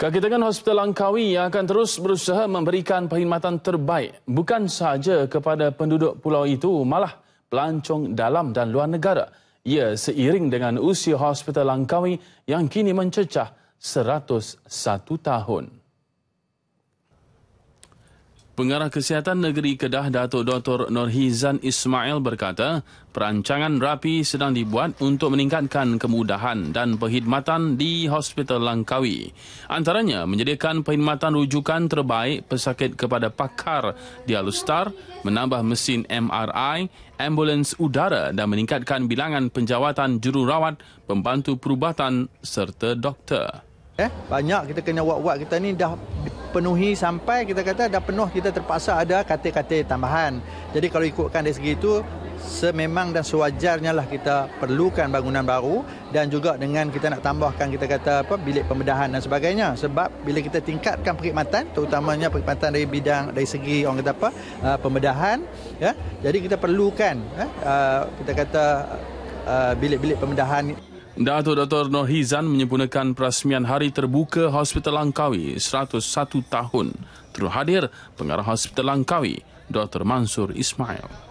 Kakitangan Hospital Langkawi yang akan terus berusaha memberikan perkhidmatan terbaik bukan sahaja kepada penduduk pulau itu, malah pelancong dalam dan luar negara. Ia seiring dengan usia Hospital Langkawi yang kini mencecah 101 tahun. Pengarah Kesihatan Negeri Kedah Datuk Dr. Norhizan Ismail berkata, perancangan rapi sedang dibuat untuk meningkatkan kemudahan dan perkhidmatan di Hospital Langkawi. Antaranya menyediakan perkhidmatan rujukan terbaik pesakit kepada pakar Dialustar, menambah mesin MRI, ambulans udara dan meningkatkan bilangan penjawatan jururawat, pembantu perubatan serta doktor. Eh, banyak kita kena wak-wak kita ni dah penuhi sampai kita kata dah penuh kita terpaksa ada kata-kata tambahan. Jadi kalau ikutkan dari segi itu sememang dan sewajarnya lah kita perlukan bangunan baru dan juga dengan kita nak tambahkan kita kata apa bilik pembedahan dan sebagainya sebab bila kita tingkatkan perkhidmatan terutamanya perkhidmatan dari bidang dari segi orang kata apa uh, pembedahan ya jadi kita perlukan eh, uh, kita kata uh, bilik-bilik pembedahan ini. Dato' Dr. Norhizan menyempurnakan perasmian Hari Terbuka Hospital Langkawi 101 tahun. Terhadir Pengarah Hospital Langkawi, Dr. Mansur Ismail.